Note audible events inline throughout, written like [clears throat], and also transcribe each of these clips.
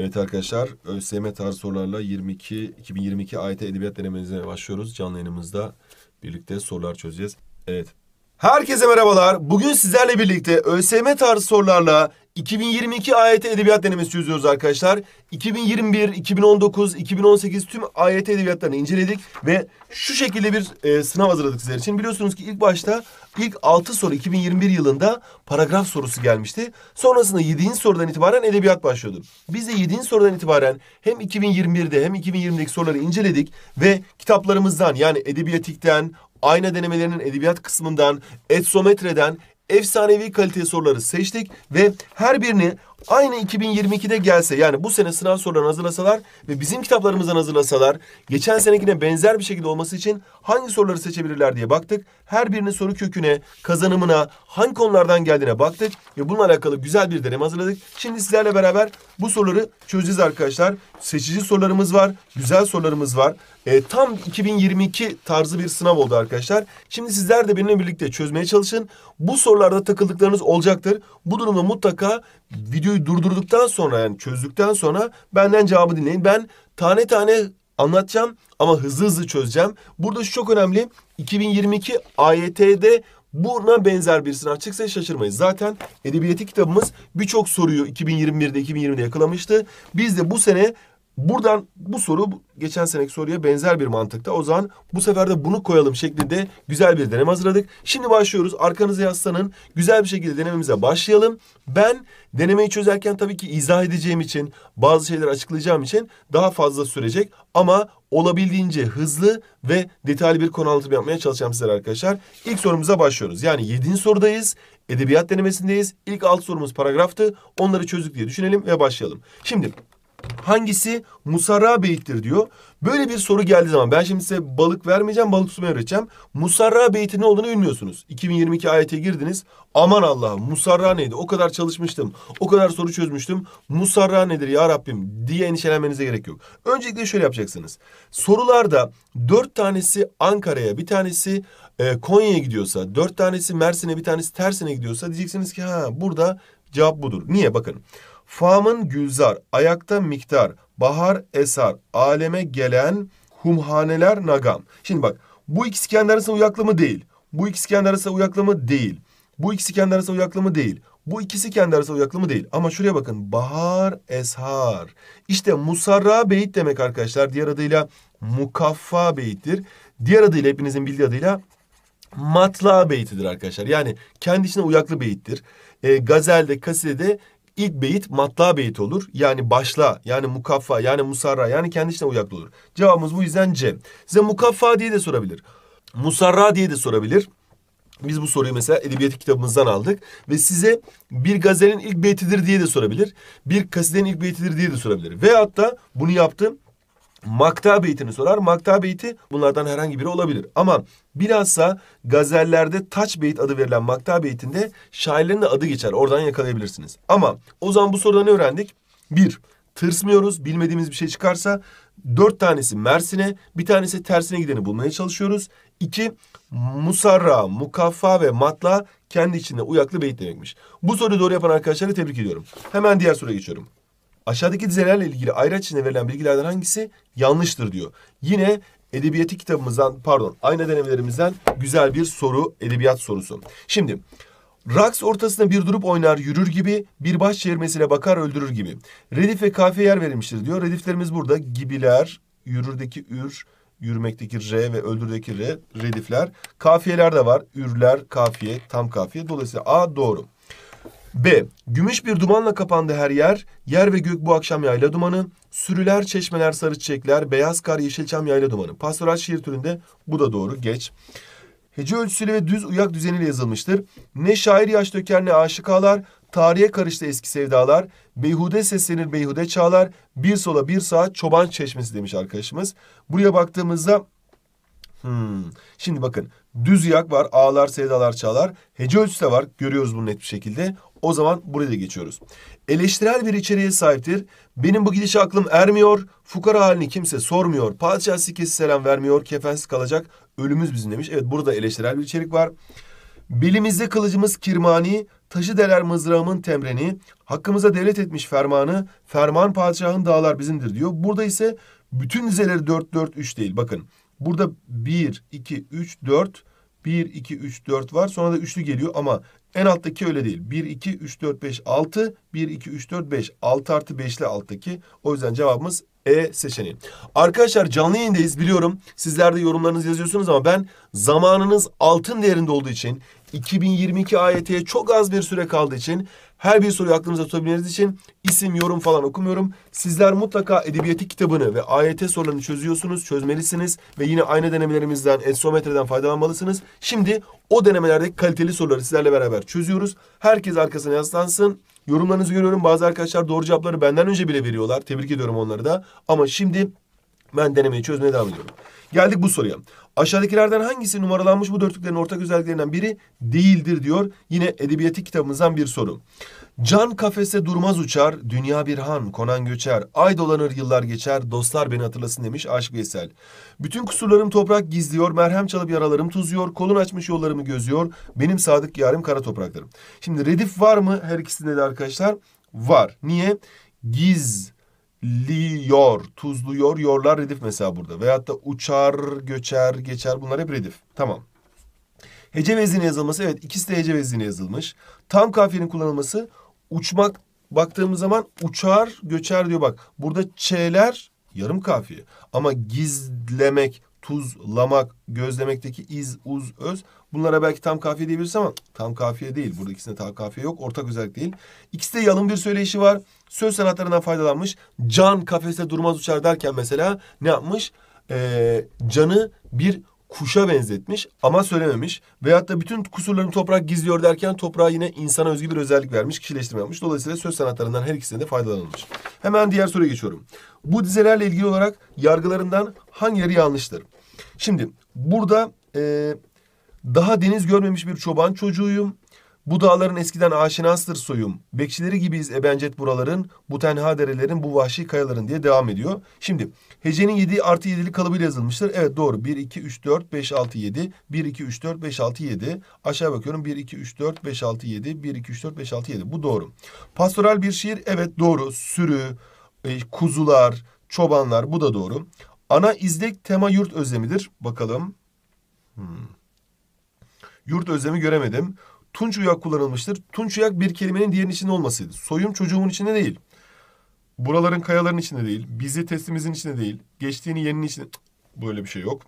Evet arkadaşlar ÖSYM tarz sorularla 22 2022 AYT Edebiyat denememize başlıyoruz. Canlı yayınımızda birlikte sorular çözeceğiz. Evet Herkese merhabalar. Bugün sizlerle birlikte ÖSYM tarzı sorularla 2022 AYT Edebiyat Denemesi çözüyoruz arkadaşlar. 2021, 2019, 2018 tüm AYT Edebiyatlarını inceledik ve şu şekilde bir e, sınav hazırladık sizler için. Biliyorsunuz ki ilk başta ilk 6 soru 2021 yılında paragraf sorusu gelmişti. Sonrasında 7. sorudan itibaren edebiyat başlıyordu. Biz de 7. sorudan itibaren hem 2021'de hem 2020'deki soruları inceledik ve kitaplarımızdan yani Edebiyatik'ten, ayna denemelerinin edebiyat kısmından, etsometreden efsanevi kalite soruları seçtik ve her birini aynı 2022'de gelse yani bu sene sınav sorularını hazırlasalar ve bizim kitaplarımızdan hazırlasalar geçen senekine benzer bir şekilde olması için hangi soruları seçebilirler diye baktık. Her birinin soru köküne, kazanımına, hangi konulardan geldiğine baktık ve bununla alakalı güzel bir deneme hazırladık. Şimdi sizlerle beraber bu soruları çözeceğiz arkadaşlar. Seçici sorularımız var, güzel sorularımız var e, tam 2022 tarzı bir sınav oldu arkadaşlar. Şimdi sizler de benimle birlikte çözmeye çalışın. Bu sorularda takıldıklarınız olacaktır. Bu durumda mutlaka videoyu durdurduktan sonra yani çözdükten sonra benden cevabı dinleyin. Ben tane tane anlatacağım ama hızlı hızlı çözeceğim. Burada şu çok önemli. 2022 AYT'de buna benzer bir sınav çıksa şaşırmayız. Zaten edebiyatı kitabımız birçok soruyu 2021'de 2020'de yakalamıştı. Biz de bu sene Buradan bu soru geçen seneki soruya benzer bir mantıkta. O zaman bu sefer de bunu koyalım şeklinde güzel bir deneme hazırladık. Şimdi başlıyoruz. Arkanızı yaslanın. Güzel bir şekilde denememize başlayalım. Ben denemeyi çözerken tabii ki izah edeceğim için, bazı şeyler açıklayacağım için daha fazla sürecek. Ama olabildiğince hızlı ve detaylı bir konu anlatımı yapmaya çalışacağım sizler arkadaşlar. İlk sorumuza başlıyoruz. Yani 7. sorudayız. Edebiyat denemesindeyiz. İlk alt sorumuz paragraftı. Onları çözdük diye düşünelim ve başlayalım. Şimdi Hangisi musarra beyittir diyor. Böyle bir soru geldiği zaman ben şimdi size balık vermeyeceğim, balık tutmayı öğreteceğim. Musarra beyti ne olduğunu bilmiyorsunuz. 2022 ayete girdiniz. Aman Allahım, musarra neydi? O kadar çalışmıştım. O kadar soru çözmüştüm. Musarra nedir ya Rabbim diye endişelenmenize gerek yok. Öncelikle şöyle yapacaksınız. Sorularda dört tanesi Ankara'ya, bir tanesi e, Konya'ya gidiyorsa, dört tanesi Mersin'e, bir tanesi Tersin'e gidiyorsa diyeceksiniz ki ha burada cevap budur. Niye? Bakın. Famın gülzar, ayakta miktar, bahar esar, aleme gelen humhaneler nagam. Şimdi bak bu ikisi kendi arasında uyaklı mı değil. Bu ikisi kendi arasında uyaklı mı değil. Bu ikisi kendi arasında uyaklı mı değil. Bu ikisi kendi arasında uyaklı mı değil. Ama şuraya bakın. Bahar eshar. İşte musarra beyit demek arkadaşlar. Diğer adıyla mukaffa beyittir. Diğer adıyla hepinizin bildiği adıyla matla beytidir arkadaşlar. Yani kendi içine uyaklı beyittir. E, gazelde, kasidede İlk beyit matla beyit olur. Yani başla, yani mukaffa, yani musarra, yani kendisine uyaklı olur. Cevabımız bu yüzden C. Size mukaffa diye de sorabilir. Musarra diye de sorabilir. Biz bu soruyu mesela edebiyat kitabımızdan aldık ve size bir gazelin ilk beytidir diye de sorabilir. Bir kasidenin ilk beytidir diye de sorabilir. Ve hatta bunu yaptım Makta beytini sorar. Makta beyti bunlardan herhangi biri olabilir. Ama bilhassa gazellerde taç beyt adı verilen makta beytinde şairlerin de adı geçer. Oradan yakalayabilirsiniz. Ama o zaman bu soruda ne öğrendik? Bir, tırsmıyoruz. Bilmediğimiz bir şey çıkarsa dört tanesi Mersin'e, bir tanesi tersine gideni bulmaya çalışıyoruz. İki, musarra, mukaffa ve matla kendi içinde uyaklı beyit demekmiş. Bu soruyu doğru yapan arkadaşları tebrik ediyorum. Hemen diğer soruya geçiyorum. Aşağıdaki dizelerle ilgili ayrı açıdan verilen bilgilerden hangisi yanlıştır diyor. Yine edebiyatı kitabımızdan pardon ayna denemelerimizden güzel bir soru edebiyat sorusu. Şimdi Raks ortasında bir durup oynar yürür gibi, bir baş çevirmesine bakar öldürür gibi. Redif ve kafiye yer verilmiştir diyor. Rediflerimiz burada gibiler, yürürdeki ür, yürümekteki r ve öldürdeki r redifler. Kafiyeler de var. Ürler, kafiye, tam kafiye. Dolayısıyla A doğru. B. Gümüş bir dumanla kapandı her yer. Yer ve gök bu akşam yayla dumanı. Sürüler, çeşmeler, sarı çiçekler, beyaz kar, yeşilçam yayla dumanı. Pastoral şiir türünde bu da doğru. Geç. Hece ölçüsüyle ve düz uyak düzeniyle yazılmıştır. Ne şair yaş döker ne aşık ağlar. Tarihe karıştı eski sevdalar. Beyhude seslenir beyhude çağlar. Bir sola bir sağa çoban çeşmesi demiş arkadaşımız. Buraya baktığımızda Hmm. Şimdi bakın düz uyak var ağlar sevdalar çağlar. Hece ölçüsü de var görüyoruz bunu net bir şekilde. O zaman buraya da geçiyoruz. Eleştirel bir içeriğe sahiptir. Benim bu gidiş aklım ermiyor. Fukara halini kimse sormuyor. Padişah sikesi selam vermiyor. Kefensiz kalacak. Ölümüz bizim demiş. Evet burada eleştirel bir içerik var. Bilimizde kılıcımız kirmani, taşı deler mızrağımın temreni, hakkımıza devlet etmiş fermanı, ferman padişahın dağlar bizimdir diyor. Burada ise bütün dizeleri 4-4-3 değil bakın. Burada 1, 2, 3, 4, 1, 2, 3, 4 var. Sonra da üçlü geliyor ama en alttaki öyle değil. 1, 2, 3, 4, 5, 6. 1, 2, 3, 4, 5. 6 artı 5'li alttaki. O yüzden cevabımız E seçeneği. Arkadaşlar canlı yayındayız biliyorum. Sizler de yorumlarınızı yazıyorsunuz ama ben zamanınız altın değerinde olduğu için 2022 AYT'ye çok az bir süre kaldığı için her bir soruyu aklınıza tutabilmeniz için isim, yorum falan okumuyorum. Sizler mutlaka edebiyatı kitabını ve AYT sorularını çözüyorsunuz, çözmelisiniz ve yine aynı denemelerimizden, esometreden faydalanmalısınız. Şimdi o denemelerdeki kaliteli soruları sizlerle beraber çözüyoruz. Herkes arkasına yaslansın. Yorumlarınızı görüyorum. Bazı arkadaşlar doğru cevapları benden önce bile veriyorlar. Tebrik ediyorum onları da. Ama şimdi ben denemeyi çözmeye devam ediyorum. Geldik bu soruya. Aşağıdakilerden hangisi numaralanmış bu dörtlüklerin ortak özelliklerinden biri değildir diyor. Yine edebiyatik kitabımızdan bir soru. Can kafese durmaz uçar, dünya bir han, konan göçer, ay dolanır yıllar geçer, dostlar beni hatırlasın demiş Aşk Veysel. Bütün kusurlarım toprak gizliyor, merhem çalıp yaralarım tuzuyor, kolun açmış yollarımı gözüyor, benim sadık yarım kara topraklarım. Şimdi redif var mı her ikisinde de arkadaşlar? Var. Niye? Giz liyor. Tuzluyor. Yorlar redif mesela burada. Veyahut da uçar, göçer, geçer. Bunlar hep redif. Tamam. Hece vezini yazılması evet ikisi de hece vezini yazılmış. Tam kafiyenin kullanılması uçmak baktığımız zaman uçar göçer diyor bak. Burada çeler yarım kafiye ama gizlemek tuzlamak, gözlemekteki iz, uz, öz. Bunlara belki tam kafiye diyebiliriz ama tam kafiye değil. Burada ikisinde tam kafiye yok. Ortak özellik değil. İkisi de yalın bir söyleyişi var. Söz sanatlarından faydalanmış. Can kafeste durmaz uçar derken mesela ne yapmış? Ee, canı bir kuşa benzetmiş ama söylememiş. Veyahut da bütün kusurlarını toprak gizliyor derken toprağa yine insana özgü bir özellik vermiş, kişileştirme yapmış. Dolayısıyla söz sanatlarından her ikisinde de faydalanılmış. Hemen diğer soruya geçiyorum. Bu dizelerle ilgili olarak yargılarından hangileri yanlıştır? Şimdi burada e, daha deniz görmemiş bir çoban çocuğuyum. Bu dağların eskiden aşinastır soyum. Bekçileri gibiyiz ebencet buraların, bu tenha derelerin, bu vahşi kayaların diye devam ediyor. Şimdi hecenin 7 artı 7'li kalıbıyla yazılmıştır. Evet doğru. 1, 2, 3, 4, 5, 6, 7. 1, 2, 3, 4, 5, 6, 7. Aşağı bakıyorum. 1, 2, 3, 4, 5, 6, 7. 1, 2, 3, 4, 5, 6, 7. Bu doğru. Pastoral bir şiir. Evet doğru. Sürü, e, kuzular, çobanlar bu da doğru. Ana izlek tema yurt özlemidir. Bakalım. Hmm. Yurt özlemi göremedim. Tunç uyak kullanılmıştır. Tunç uyak bir kelimenin diğerinin içinde olmasıydı. Soyum çocuğumun içinde değil. Buraların kayaların içinde değil. Bizi teslimizin içinde değil. Geçtiğini yeninin içinde... Böyle bir şey yok.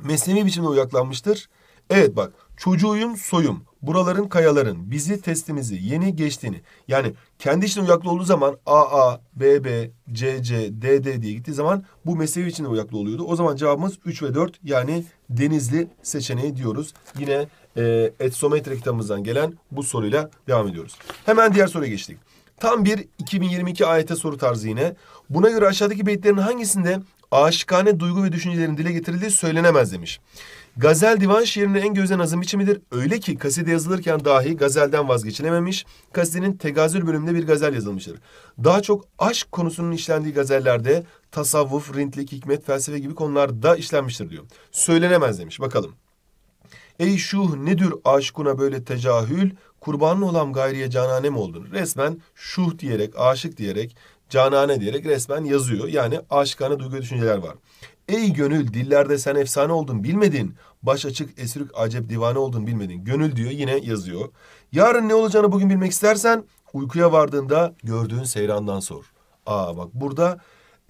Mesnevi biçimde uyaklanmıştır. Evet bak çocuğuyum soyum buraların kayaların bizi testimizi yeni geçtiğini yani kendi içinde uyaklı olduğu zaman AA, BB, CC, DD diye gittiği zaman bu mesleği içinde uyaklı oluyordu. O zaman cevabımız 3 ve 4 yani denizli seçeneği diyoruz. Yine e, etsometre kitabımızdan gelen bu soruyla devam ediyoruz. Hemen diğer soruya geçtik. Tam bir 2022 AYT soru tarzı yine. Buna göre aşağıdaki beyitlerin hangisinde aşikane duygu ve düşüncelerin dile getirildiği söylenemez demiş. Gazel divan şiirinin en gözden nazım biçimidir. Öyle ki kaside yazılırken dahi gazelden vazgeçilememiş. Kasidenin tegazül bölümünde bir gazel yazılmıştır. Daha çok aşk konusunun işlendiği gazellerde tasavvuf, rintlik, hikmet, felsefe gibi konularda işlenmiştir diyor. Söylenemez demiş. Bakalım. Ey şuh nedir aşkuna böyle tecahül, kurbanın olam gayriye canane mi oldun? Resmen şuh diyerek, aşık diyerek, canane diyerek resmen yazıyor. Yani aşıkane duygu düşünceler var. Ey gönül dillerde sen efsane oldun bilmedin. Baş açık esirük acep divane oldun bilmedin. Gönül diyor yine yazıyor. Yarın ne olacağını bugün bilmek istersen uykuya vardığında gördüğün seyrandan sor. Aa bak burada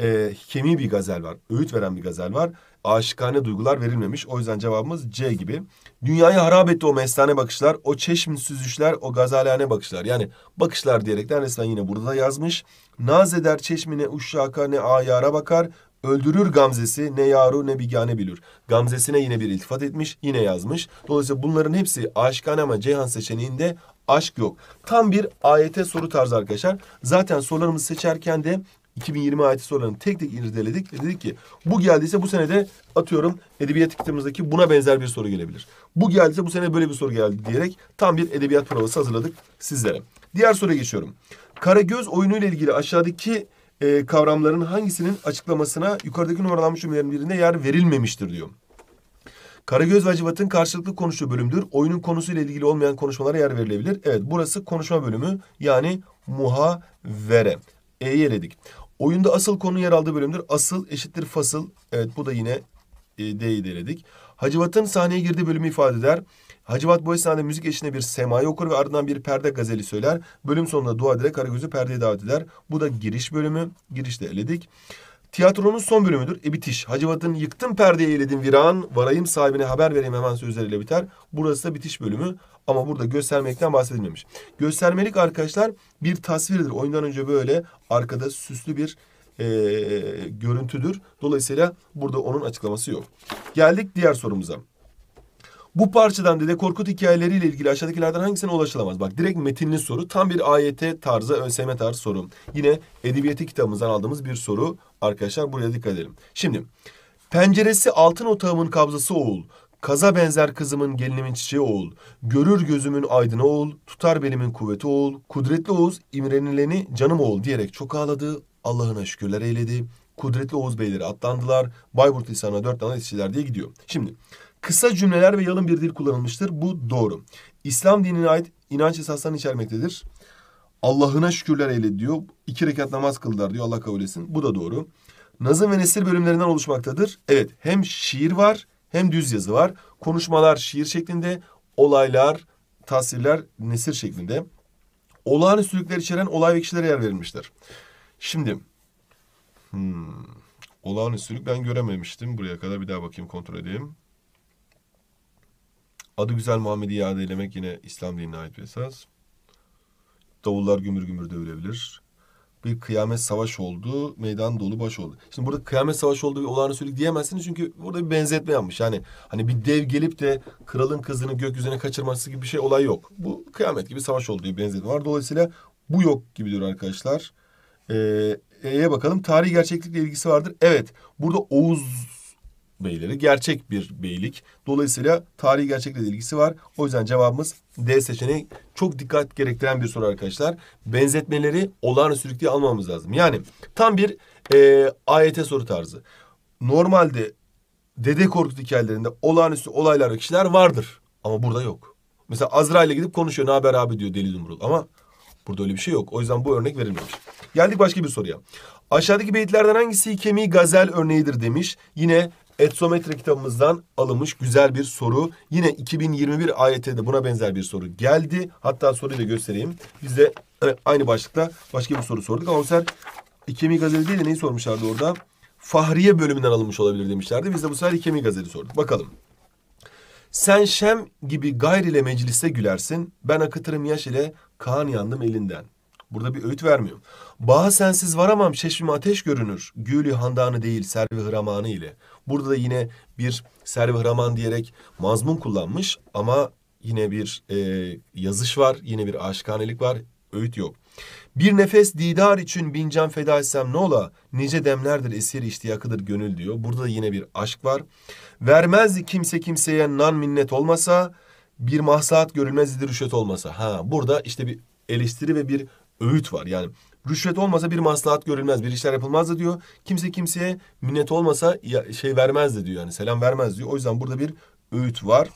e, hikemi bir gazel var. Öğüt veren bir gazel var. aşıkane duygular verilmemiş. O yüzden cevabımız C gibi. Dünyayı harap etti o mestane bakışlar, o çeşmin süzüşler, o gazalane bakışlar. Yani bakışlar diyerekten resmen yine burada da yazmış. Naz eder çeşmine uşşaka ne ayara bakar. Öldürür gamzesi ne yaru ne bigane bilir. Gamzesine yine bir iltifat etmiş, yine yazmış. Dolayısıyla bunların hepsi aşıkane ama Ceyhan seçeneğinde aşk yok. Tam bir ayete soru tarzı arkadaşlar. Zaten sorularımızı seçerken de 2020 ayeti sorularını tek tek irdeledik. dedik ki bu geldiyse bu sene de atıyorum edebiyat kitabımızdaki buna benzer bir soru gelebilir. Bu geldiyse bu sene böyle bir soru geldi diyerek tam bir edebiyat provası hazırladık sizlere. Diğer soruya geçiyorum. Karagöz oyunu ile ilgili aşağıdaki e, kavramların hangisinin açıklamasına yukarıdaki numaralanmış cümlelerin birinde yer verilmemiştir diyor. Karagöz ve Hacivat'ın karşılıklı konuşu bölümdür. Oyunun konusuyla ilgili olmayan konuşmalara yer verilebilir. Evet burası konuşma bölümü yani muhavere. E'yi eledik. Oyunda asıl konu yer aldığı bölümdür. Asıl eşittir fasıl. Evet bu da yine e, de ilerledik. Hacivat'ın sahneye girdiği bölümü ifade eder. Hacivat bu esnada müzik eşliğinde bir semayı okur ve ardından bir perde gazeli söyler. Bölüm sonunda dua ederek Karagöz'ü perdeye davet eder. Bu da giriş bölümü. Girişte eledik. Tiyatronun son bölümüdür. E bitiş. Hacivat'ın yıktım perdeyi eyledim viran. Varayım sahibine haber vereyim hemen sözleriyle biter. Burası da bitiş bölümü. Ama burada göstermekten bahsedilmemiş. Göstermelik arkadaşlar bir tasvirdir. Oyundan önce böyle arkada süslü bir e, görüntüdür. Dolayısıyla burada onun açıklaması yok. Geldik diğer sorumuza. Bu parçadan Dede Korkut hikayeleriyle ilgili aşağıdakilerden hangisine ulaşılamaz? Bak direkt metinli soru. Tam bir AYT tarzı, ÖSYM tarzı soru. Yine edebiyatı kitabımızdan aldığımız bir soru. Arkadaşlar buraya dikkat edelim. Şimdi penceresi altın otağımın kabzası oğul. Kaza benzer kızımın gelinimin çiçeği oğul. Görür gözümün aydını oğul. Tutar belimin kuvveti oğul. Kudretli Oğuz imrenileni canım oğul diyerek çok ağladı. Allah'ına şükürler eyledi. Kudretli Oğuz Beyleri atlandılar. Bayburt Lisanı'na dört tane istişler diye gidiyor. Şimdi kısa cümleler ve yalın bir dil kullanılmıştır. Bu doğru. İslam dinine ait inanç esaslarını içermektedir. Allah'ına şükürler eyledi diyor. İki rekat namaz kıldılar diyor Allah kabul etsin. Bu da doğru. Nazım ve nesir bölümlerinden oluşmaktadır. Evet hem şiir var hem düz yazı var. Konuşmalar şiir şeklinde, olaylar, tasvirler nesir şeklinde. Olağanüstülükler içeren olay ve kişilere yer verilmiştir. Şimdi hmm, olağanüstülük ben görememiştim. Buraya kadar bir daha bakayım kontrol edeyim. Adı güzel Muhammed'i iade eylemek yine İslam dinine ait bir esas. Davullar gümür gümür dövülebilir. Bir kıyamet savaş oldu, meydan dolu baş oldu. Şimdi burada kıyamet savaş oldu ve olağanüstülük diyemezsiniz çünkü burada bir benzetme yapmış. Yani hani bir dev gelip de kralın kızını gökyüzüne kaçırması gibi bir şey olay yok. Bu kıyamet gibi savaş oldu bir benzetme var. Dolayısıyla bu yok gibi diyor arkadaşlar. Ee, E'ye bakalım. Tarihi gerçeklikle ilgisi vardır. Evet. Burada Oğuz beyleri gerçek bir beylik. Dolayısıyla tarihi gerçekle ilgisi var. O yüzden cevabımız D seçeneği. Çok dikkat gerektiren bir soru arkadaşlar. Benzetmeleri olağanüstü diye almamamız lazım. Yani tam bir e, AYT soru tarzı. Normalde Dede Korkut hikayelerinde olağanüstü olaylar ve kişiler vardır. Ama burada yok. Mesela Azrail'e gidip konuşuyor. Ne haber abi diyor Deli Dumrul. Ama Burada öyle bir şey yok. O yüzden bu örnek verilmemiş. Geldik başka bir soruya. Aşağıdaki beyitlerden hangisi kemiği gazel örneğidir demiş. Yine Etsometre kitabımızdan alınmış güzel bir soru. Yine 2021 AYT'de buna benzer bir soru geldi. Hatta soruyu da göstereyim. Biz de aynı başlıkta başka bir soru sorduk. Ama sen İkemi e, Gazeli değil de neyi sormuşlardı orada? Fahriye bölümünden alınmış olabilir demişlerdi. Biz de bu sefer İkemi e, Gazeli sorduk. Bakalım. Sen şem gibi gayr ile mecliste gülersin. Ben akıtırım yaş ile Kaan yandım elinden. Burada bir öğüt vermiyorum. Baha sensiz varamam çeşmim ateş görünür. Gülü handanı değil servi hıramanı ile. Burada da yine bir servi hıraman diyerek mazmun kullanmış ama yine bir e, yazış var, yine bir aşıkhanelik var, öğüt yok. Bir nefes didar için bin can feda etsem ne ola? Nice demlerdir esir iştiyakıdır gönül diyor. Burada da yine bir aşk var. vermez kimse kimseye nan minnet olmasa bir mahsat görülmezdir rüşvet olmasa. Ha burada işte bir eleştiri ve bir öğüt var. Yani rüşvet olmasa bir maslahat görülmez, bir işler yapılmazdı diyor. Kimse kimseye minnet olmasa şey vermezdi diyor yani selam vermez diyor. O yüzden burada bir öğüt var.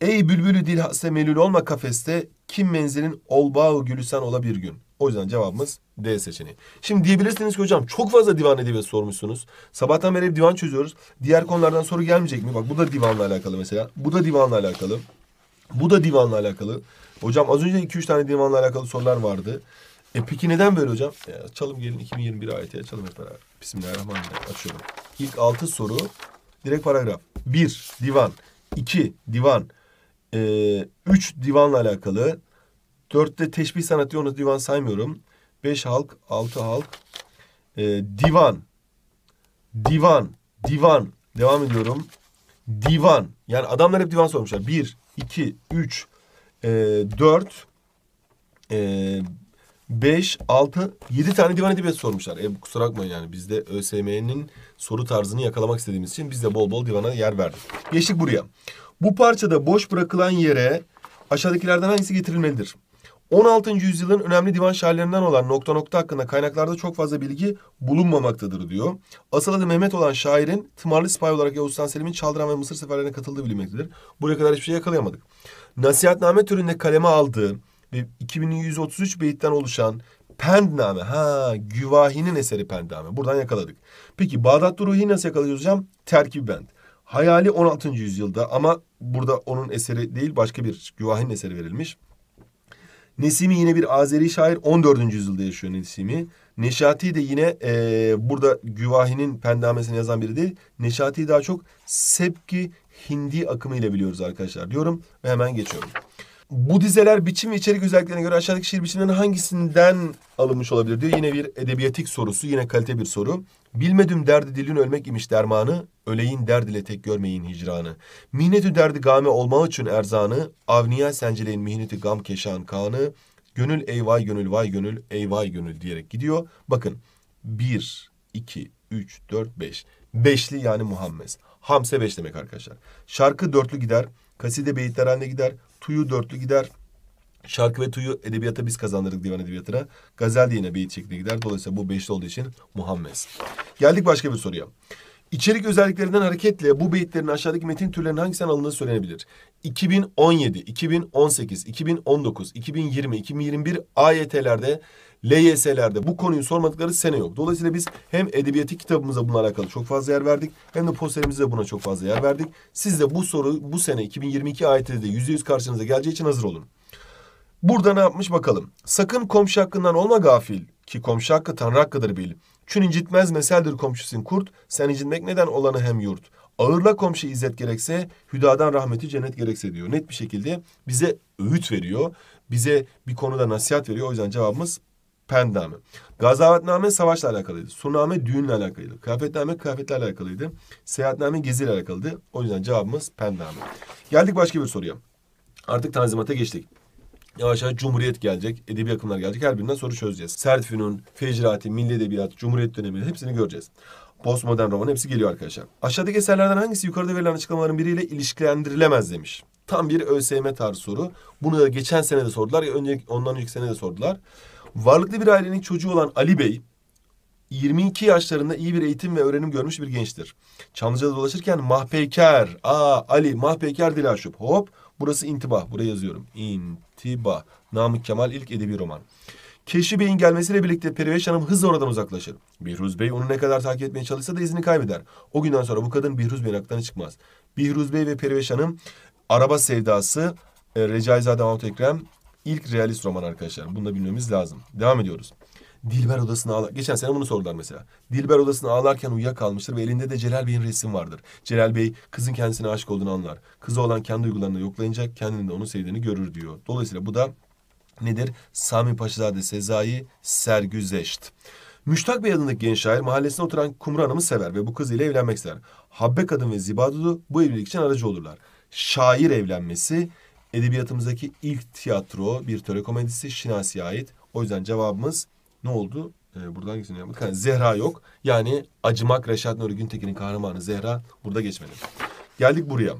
Ey bülbülü dilhase melül olma kafeste kim menzilin olbağı gülüsen ola bir gün. O yüzden cevabımız D seçeneği. Şimdi diyebilirsiniz ki hocam çok fazla divan edebiyatı sormuşsunuz. Sabahtan beri divan çözüyoruz. Diğer konulardan soru gelmeyecek mi? Bak bu da divanla alakalı mesela. Bu da divanla alakalı. Bu da divanla alakalı. Hocam az önce 2-3 tane divanla alakalı sorular vardı. E peki neden böyle hocam? E, açalım gelin 2021 ayeti açalım hep beraber. Bismillahirrahmanirrahim açıyorum. İlk 6 soru direkt paragraf. 1. Divan. 2. Divan. 3. E, divanla alakalı. Dörtte teşbih sanatı onu divan saymıyorum. Beş halk, altı halk. E, divan. Divan. Divan. Devam ediyorum. Divan. Yani adamlar hep divan sormuşlar. Bir, iki, üç, e, dört, e, beş, altı, yedi tane divan edebiyatı sormuşlar. E, kusura bakmayın yani biz de ÖSYM'nin soru tarzını yakalamak istediğimiz için biz de bol bol divana yer verdik. Geçtik buraya. Bu parçada boş bırakılan yere aşağıdakilerden hangisi getirilmelidir? 16. yüzyılın önemli divan şairlerinden olan nokta nokta hakkında kaynaklarda çok fazla bilgi bulunmamaktadır diyor. Asıl adı Mehmet olan şairin tımarlı sipahi olarak Yavuz Sultan Selim'in Çaldıran ve Mısır seferlerine katıldığı bilinmektedir. Buraya kadar hiçbir şey yakalayamadık. Nasihatname türünde kaleme aldığı ve 2133 beyitten oluşan Pendname. Ha, Güvahi'nin eseri Pendname. Buradan yakaladık. Peki Bağdat Ruhi nasıl yakalıyoruz hocam? Terkib bend. Hayali 16. yüzyılda ama burada onun eseri değil başka bir Güvahi'nin eseri verilmiş. Nesimi yine bir Azeri şair 14. yüzyılda yaşıyor Nesimi. Neşati de yine e, burada Güvahi'nin pendamesini yazan biri değil. Neşati'yi daha çok Sepki Hindi akımı ile biliyoruz arkadaşlar diyorum ve hemen geçiyorum bu dizeler biçim ve içerik özelliklerine göre aşağıdaki şiir biçimlerinden hangisinden alınmış olabilir diyor. Yine bir edebiyatik sorusu, yine kalite bir soru. Bilmedim derdi dilin ölmek imiş dermanı, öleyin derd ile tek görmeyin hicranı. Mihnetü derdi game olma için erzanı, avniya senceleyin mihneti gam keşan kanı. Gönül eyvay gönül vay gönül eyvay gönül diyerek gidiyor. Bakın bir, iki, üç, dört, beş. Beşli yani Muhammed. Hamse beş demek arkadaşlar. Şarkı dörtlü gider, kaside beyitler gider, Tuyu dörtlü gider. Şarkı ve Tuyu edebiyata biz kazandırdık divan edebiyatına. Gazel de yine beyit şeklinde gider. Dolayısıyla bu beşli olduğu için Muhammed. Geldik başka bir soruya. İçerik özelliklerinden hareketle bu beyitlerin aşağıdaki metin türlerinin hangisinden alındığı söylenebilir? 2017, 2018, 2019, 2020, 2021 AYT'lerde LYS'lerde bu konuyu sormadıkları sene yok. Dolayısıyla biz hem edebiyatı kitabımıza bunlara alakalı çok fazla yer verdik hem de posterimizde buna çok fazla yer verdik. Siz de bu soru bu sene 2022 AYT'de yüz karşınıza geleceği için hazır olun. Burada ne yapmış bakalım. Sakın komşu hakkından olma gafil ki komşu hakkı tanrı hakkıdır bil. Çün incitmez meseldir komşusun kurt, sen incitmek neden olanı hem yurt. Ağırla komşu izzet gerekse, hüdadan rahmeti cennet gerekse diyor. Net bir şekilde bize öğüt veriyor. Bize bir konuda nasihat veriyor. O yüzden cevabımız Pendname. Gazavetname savaşla alakalıydı. Suname düğünle alakalıydı. Kıyafetname kıyafetle alakalıydı. Seyahatname geziyle alakalıydı. O yüzden cevabımız pendame. Geldik başka bir soruya. Artık tanzimata geçtik. Yavaş yavaş Cumhuriyet gelecek, edebi akımlar gelecek. Her birinden soru çözeceğiz. Sert Fünun, Fecrati, Milli Edebiyat, Cumhuriyet dönemi hepsini göreceğiz. Postmodern roman hepsi geliyor arkadaşlar. Aşağıdaki eserlerden hangisi yukarıda verilen açıklamaların biriyle ilişkilendirilemez demiş. Tam bir ÖSYM tarzı soru. Bunu da geçen sene de sordular ya önce, ondan önceki sene de sordular. Varlıklı bir ailenin çocuğu olan Ali Bey 22 yaşlarında iyi bir eğitim ve öğrenim görmüş bir gençtir. Çamlıca'da dolaşırken Mahpeker, aa Ali Mahpeker Dilaşup hop burası intibah buraya yazıyorum. İntibah Namık Kemal ilk edebi roman. Keşi Bey'in gelmesiyle birlikte Periveş Hanım hızla oradan uzaklaşır. Bihruz Bey onu ne kadar takip etmeye çalışsa da izini kaybeder. O günden sonra bu kadın Bihruz Bey'in aklına çıkmaz. Bihruz Bey ve Periveş Hanım araba sevdası, e, Recaizade Mahmut Ekrem, İlk realist roman arkadaşlar. Bunu da bilmemiz lazım. Devam ediyoruz. Dilber odasına ağlar. Geçen sene bunu sordular mesela. Dilber odasına ağlarken uyuyakalmıştır ve elinde de Celal Bey'in resim vardır. Celal Bey kızın kendisine aşık olduğunu anlar. Kızı olan kendi duygularını yoklayınca kendini de onu sevdiğini görür diyor. Dolayısıyla bu da nedir? Sami Paşazade Sezai Sergüzeşt. Müştak Bey adındaki genç şair mahallesinde oturan Kumru Hanım'ı sever ve bu kız ile evlenmek ister. Habbe Kadın ve Ziba Dudu bu evlilik için aracı olurlar. Şair evlenmesi edebiyatımızdaki ilk tiyatro bir töre komedisi Şinasi'ye ait. O yüzden cevabımız ne oldu? Ee, buradan hangisini Yani Zehra yok. Yani Acımak Reşat Nuri Güntekin'in kahramanı Zehra burada geçmedi. Geldik buraya.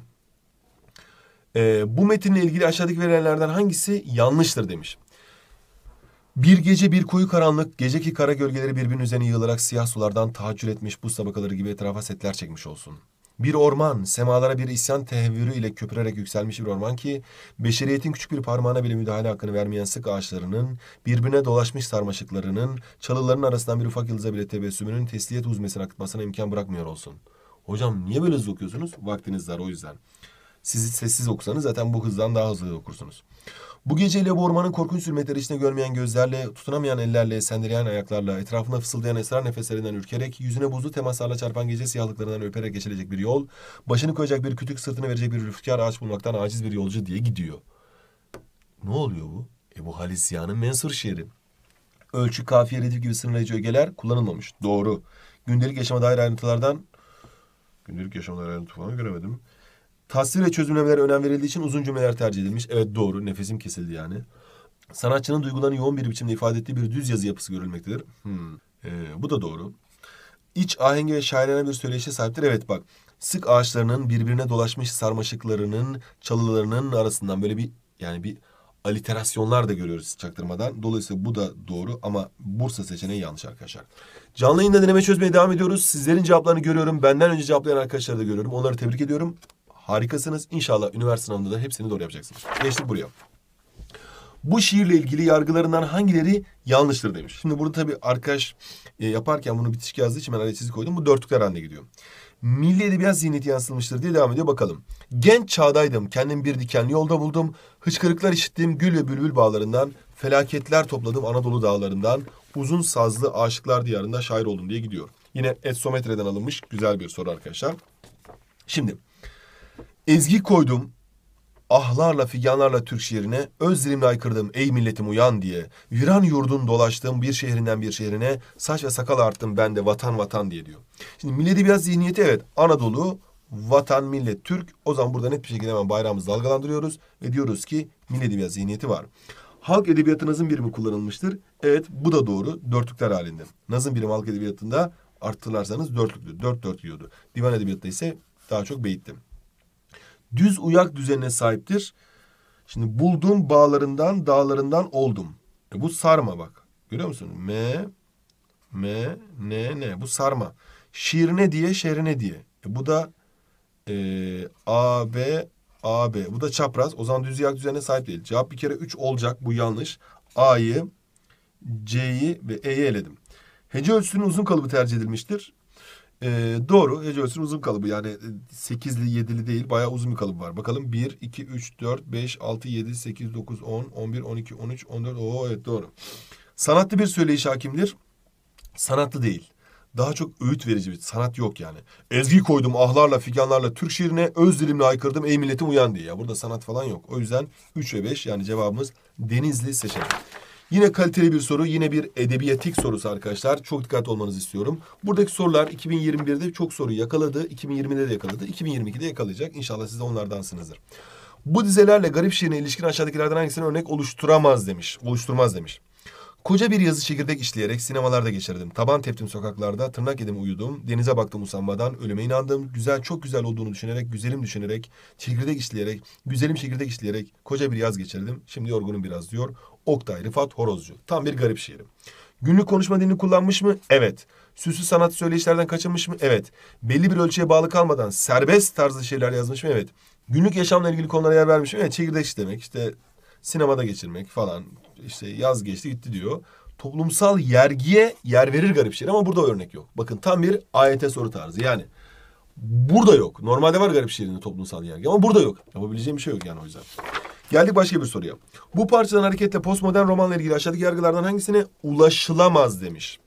Ee, bu metinle ilgili aşağıdaki verilenlerden hangisi yanlıştır demiş. Bir gece bir koyu karanlık, geceki kara gölgeleri birbirinin üzerine yığılarak siyah sulardan tahaccül etmiş, buz tabakaları gibi etrafa setler çekmiş olsun. Bir orman semalara bir isyan tehevvürü ile köpürerek yükselmiş bir orman ki beşeriyetin küçük bir parmağına bile müdahale hakkını vermeyen sık ağaçlarının, birbirine dolaşmış sarmaşıklarının, çalıların arasından bir ufak yıldıza bile tebessümünün tesliyet uzmesine akıtmasına imkan bırakmıyor olsun. Hocam niye böyle hızlı okuyorsunuz? Vaktiniz dar o yüzden. Sizi sessiz okusanız zaten bu hızdan daha hızlı okursunuz. Bu geceyle bu ormanın korkunç zulmetleri içinde görmeyen gözlerle, tutunamayan ellerle, sendireyen ayaklarla, etrafına fısıldayan esrar nefeslerinden ürkerek, yüzüne buzlu temaslarla çarpan gece siyahlıklarından öperek geçilecek bir yol, başını koyacak bir kütük sırtına verecek bir rüfkar ağaç bulmaktan aciz bir yolcu diye gidiyor. Ne oluyor bu? Ebu Halis Siyah'ın mensur şiiri. Ölçü, kafiye, redif gibi sınırlayıcı ögeler kullanılmamış. Doğru. Gündelik yaşama dair ayrıntılardan... Gündelik yaşama dair ayrıntı falan göremedim. Tasvir ve çözümlemelere önem verildiği için uzun cümleler tercih edilmiş. Evet doğru. Nefesim kesildi yani. Sanatçının duygularını yoğun bir biçimde ifade ettiği bir düz yazı yapısı görülmektedir. Hmm. Ee, bu da doğru. İç ahengi ve şairane bir söyleyişe sahiptir. Evet bak sık ağaçlarının birbirine dolaşmış sarmaşıklarının çalılarının arasından böyle bir yani bir aliterasyonlar da görüyoruz çaktırmadan. Dolayısıyla bu da doğru ama Bursa seçeneği yanlış arkadaşlar. Canlı yayında deneme çözmeye devam ediyoruz. Sizlerin cevaplarını görüyorum. Benden önce cevaplayan arkadaşları da görüyorum. Onları tebrik ediyorum. Harikasınız. İnşallah üniversite sınavında da hepsini doğru yapacaksınız. Geçtik buraya. Bu şiirle ilgili yargılarından hangileri yanlıştır demiş. Şimdi burada tabii arkadaş e, yaparken bunu bitişik yazdığı için ben araya çizik koydum. Bu dörtlükler haline gidiyor. Milli edebiyat zihniyeti yansılmıştır diye devam ediyor bakalım. Genç çağdaydım, kendim bir dikenli yolda buldum. Hıçkırıklar işittim gül ve bülbül bağlarından. Felaketler topladım Anadolu dağlarından. Uzun sazlı aşıklar diyarında şair oldum diye gidiyor. Yine Etsometre'den alınmış güzel bir soru arkadaşlar. Şimdi Ezgi koydum ahlarla figanlarla Türk şiirine öz dilimle aykırdım ey milletim uyan diye. Viran yurdun dolaştığım bir şehrinden bir şehrine saç ve sakal arttım ben de vatan vatan diye diyor. Şimdi milleti biraz zihniyeti evet Anadolu vatan millet Türk o zaman burada net bir şekilde hemen bayrağımızı dalgalandırıyoruz ve diyoruz ki milleti biraz zihniyeti var. Halk edebiyatı nazım birimi kullanılmıştır. Evet bu da doğru dörtlükler halinde. Nazım birimi halk edebiyatında arttırlarsanız dörtlüktü. Dört dört diyordu. Divan edebiyatında ise daha çok beyittim düz uyak düzenine sahiptir. Şimdi buldum bağlarından, dağlarından oldum. E bu sarma bak. Görüyor musun? M, M, N, N. Bu sarma. Şiir ne diye, şehri ne diye. E bu da e, A, B, A, B. Bu da çapraz. O zaman düz uyak düzenine sahip değil. Cevap bir kere 3 olacak. Bu yanlış. A'yı, C'yi ve E'yi eledim. Hece ölçüsünün uzun kalıbı tercih edilmiştir. Ee, doğru. Hece ölçüsünün uzun kalıbı. Yani 8'li e, 7'li değil. Bayağı uzun bir kalıbı var. Bakalım 1, 2, 3, 4, 5, 6, 7, 8, 9, 10, 11, 12, 13, 14. Oo evet doğru. Sanatlı bir söyleyiş hakimdir. Sanatlı değil. Daha çok öğüt verici bir sanat yok yani. Ezgi koydum ahlarla figanlarla Türk şiirine öz dilimle aykırdım ey milletim uyan diye. Ya burada sanat falan yok. O yüzden 3 ve 5 yani cevabımız Denizli seçelim. Yine kaliteli bir soru, yine bir edebiyatik sorusu arkadaşlar. Çok dikkat olmanızı istiyorum. Buradaki sorular 2021'de çok soru yakaladı, 2020'de de yakaladı, 2022'de yakalayacak. İnşallah siz de onlardansınızdır. Bu dizelerle garip şiirine ilişkin aşağıdakilerden hangisini örnek oluşturamaz demiş, oluşturmaz demiş. Koca bir yazı çekirdek işleyerek sinemalarda geçirdim. Taban teptim sokaklarda, tırnak yedim uyudum. Denize baktım usanmadan, ölüme inandım. Güzel, çok güzel olduğunu düşünerek, güzelim düşünerek, çekirdek işleyerek, güzelim çekirdek işleyerek koca bir yaz geçirdim. Şimdi yorgunum biraz diyor. Oktay Rıfat Horozcu. Tam bir garip şiirim. Günlük konuşma dilini kullanmış mı? Evet. Süslü sanat söyleyişlerden kaçınmış mı? Evet. Belli bir ölçüye bağlı kalmadan serbest tarzda şeyler yazmış mı? Evet. Günlük yaşamla ilgili konulara yer vermiş mi? Evet. Çekirdek demek işte sinemada geçirmek falan işte yaz geçti gitti diyor. Toplumsal yergiye yer verir garip şiir ama burada örnek yok. Bakın tam bir AYT soru tarzı yani. Burada yok. Normalde var garip şiirinde toplumsal yergi ama burada yok. Yapabileceğim bir şey yok yani o yüzden. Geldik başka bir soruya. Bu parçadan hareketle postmodern romanla ilgili aşağıdaki yargılardan hangisine ulaşılamaz demiş.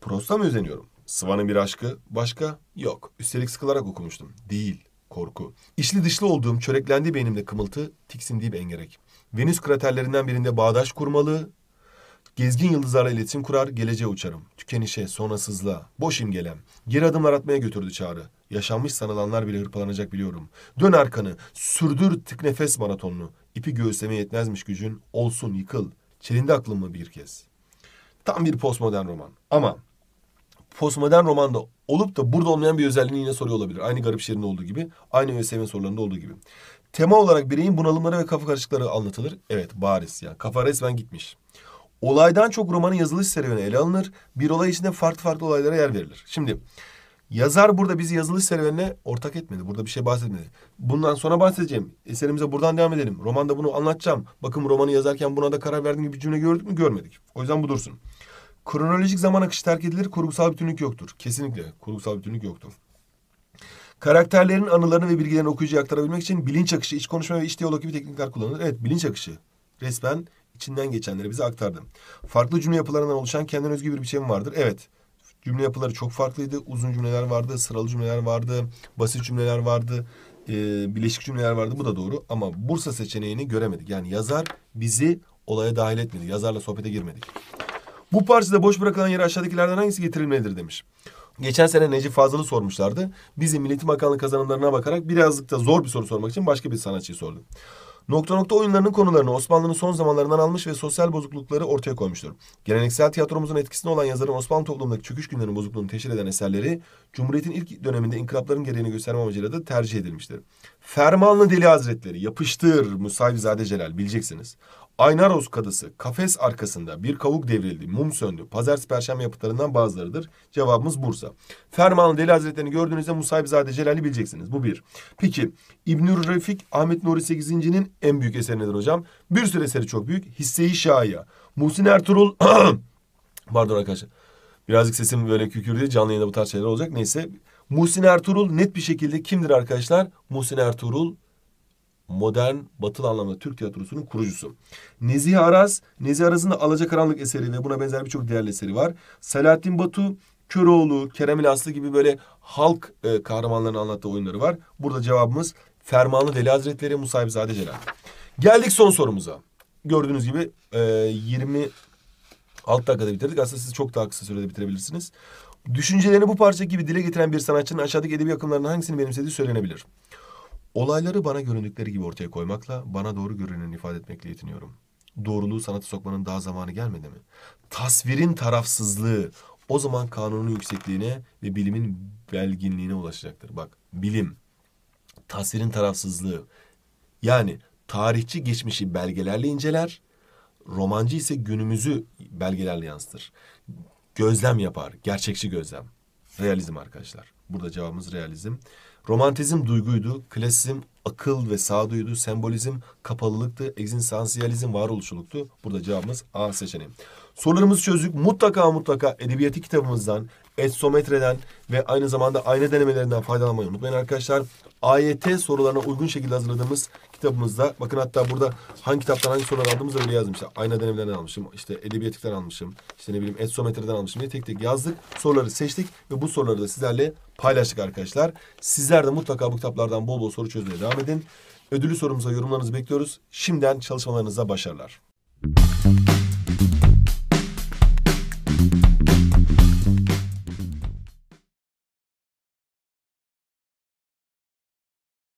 Prosta mı özeniyorum? Sıvanın bir aşkı başka yok. Üstelik sıkılarak okumuştum. Değil. Korku. İşli dışlı olduğum çöreklendi beynimde kımıltı, tiksindiği bir engerek. Venüs kraterlerinden birinde bağdaş kurmalı, Gezgin yıldızlarla iletişim kurar, geleceğe uçarım. Tükenişe, sonrasızlığa, boş imgelem. Geri adımlar atmaya götürdü çağrı. Yaşanmış sanılanlar bile hırpalanacak biliyorum. Dön arkanı, sürdür tık nefes maratonunu. İpi göğüsleme yetmezmiş gücün, olsun yıkıl. Çelindi aklımı bir kez. Tam bir postmodern roman. Ama postmodern romanda olup da burada olmayan bir özelliğini yine soruyor olabilir. Aynı garip şiirinde olduğu gibi, aynı ÖSYM sorularında olduğu gibi. Tema olarak bireyin bunalımları ve kafa karışıkları anlatılır. Evet bariz Yani. Kafa resmen gitmiş. Olaydan çok romanın yazılış serüveni ele alınır. Bir olay içinde farklı farklı olaylara yer verilir. Şimdi Yazar burada bizi yazılış serüvenine ortak etmedi. Burada bir şey bahsetmedi. Bundan sonra bahsedeceğim. Eserimize buradan devam edelim. Romanda bunu anlatacağım. Bakın romanı yazarken buna da karar verdiğim gibi bir cümle gördük mü? Görmedik. O yüzden bu dursun. Kronolojik zaman akışı terk edilir. Kurgusal bütünlük yoktur. Kesinlikle kurgusal bütünlük yoktur. Karakterlerin anılarını ve bilgilerini okuyucuya aktarabilmek için bilinç akışı, iç konuşma ve iç diyalog gibi teknikler kullanılır. Evet bilinç akışı resmen içinden geçenleri bize aktardım. Farklı cümle yapılarından oluşan kendine özgü bir biçemi vardır. Evet Cümle yapıları çok farklıydı. Uzun cümleler vardı, sıralı cümleler vardı, basit cümleler vardı, e, bileşik cümleler vardı. Bu da doğru ama Bursa seçeneğini göremedik. Yani yazar bizi olaya dahil etmedi. Yazarla sohbete girmedik. Bu parçada boş bırakılan yere aşağıdakilerden hangisi getirilmelidir demiş. Geçen sene Necip Fazıl'ı sormuşlardı. Bizim Milli Eğitim Bakanlığı kazanımlarına bakarak birazcık da zor bir soru sormak için başka bir sanatçıyı sordu. Nokta nokta oyunlarının konularını Osmanlı'nın son zamanlarından almış ve sosyal bozuklukları ortaya koymuştur. Geleneksel tiyatromuzun etkisinde olan yazarın Osmanlı toplumundaki çöküş günlerinin bozukluğunu teşhir eden eserleri Cumhuriyet'in ilk döneminde inkılapların gereğini gösterme amacıyla da tercih edilmiştir. Fermanlı Deli Hazretleri, Yapıştır, Musavizade Celal bileceksiniz. Aynaros kadısı kafes arkasında bir kavuk devrildi, mum söndü. Pazartesi perşembe yapıtlarından bazılarıdır. Cevabımız Bursa. Fermanlı Deli Hazretleri'ni gördüğünüzde zade Celal'i bileceksiniz. Bu bir. Peki İbnül Refik Ahmet Nuri 8.'nin en büyük eseri nedir hocam? Bir sürü eseri çok büyük. Hisse-i Şaya. Muhsin Ertuğrul [clears throat] pardon arkadaşlar. Birazcık sesim böyle kükürdü. Canlı yayında bu tarz şeyler olacak. Neyse. Muhsin Ertuğrul net bir şekilde kimdir arkadaşlar? Muhsin Ertuğrul modern batılı anlamda Türk tiyatrosunun kurucusu. Nezih Aras, Nezih Aras'ın da Alacakaranlık eseri ve buna benzer birçok değerli eseri var. Selahattin Batu, Köroğlu, Kerem Aslı gibi böyle halk e, kahramanlarının anlattığı oyunları var. Burada cevabımız Fermanlı Deli Hazretleri Musahibzade Celal. Geldik son sorumuza. Gördüğünüz gibi e, 20 alt dakikada bitirdik. Aslında siz çok daha kısa sürede bitirebilirsiniz. Düşüncelerini bu parça gibi dile getiren bir sanatçının aşağıdaki edebi akımlarından hangisini benimsediği söylenebilir. Olayları bana göründükleri gibi ortaya koymakla, bana doğru görüneni ifade etmekle yetiniyorum. Doğruluğu sanata sokmanın daha zamanı gelmedi mi? Tasvirin tarafsızlığı o zaman kanunun yüksekliğine ve bilimin belginliğine ulaşacaktır. Bak bilim, tasvirin tarafsızlığı. Yani tarihçi geçmişi belgelerle inceler, romancı ise günümüzü belgelerle yansıtır. Gözlem yapar, gerçekçi gözlem. Realizm arkadaşlar. Burada cevabımız realizm. Romantizm duyguydu, klasizm akıl ve sağduyuydu, sembolizm kapalılıktı, egzistansiyalizm varoluşuluktu. Burada cevabımız A seçeneği. Sorularımız çözdük. Mutlaka mutlaka edebiyatı kitabımızdan, etsometreden ve aynı zamanda ayna denemelerinden faydalanmayı unutmayın arkadaşlar. AYT sorularına uygun şekilde hazırladığımız kitabımızda bakın hatta burada hangi kitaptan hangi sorular aldığımızı öyle yazdım. ayna denemlerden almışım, işte edebiyatlıktan almışım, işte ne bileyim etsometreden almışım diye tek tek yazdık. Soruları seçtik ve bu soruları da sizlerle paylaştık arkadaşlar. Sizler de mutlaka bu kitaplardan bol bol soru çözmeye devam edin. Ödüllü sorumuza yorumlarınızı bekliyoruz. Şimdiden çalışmalarınıza başarılar. Müzik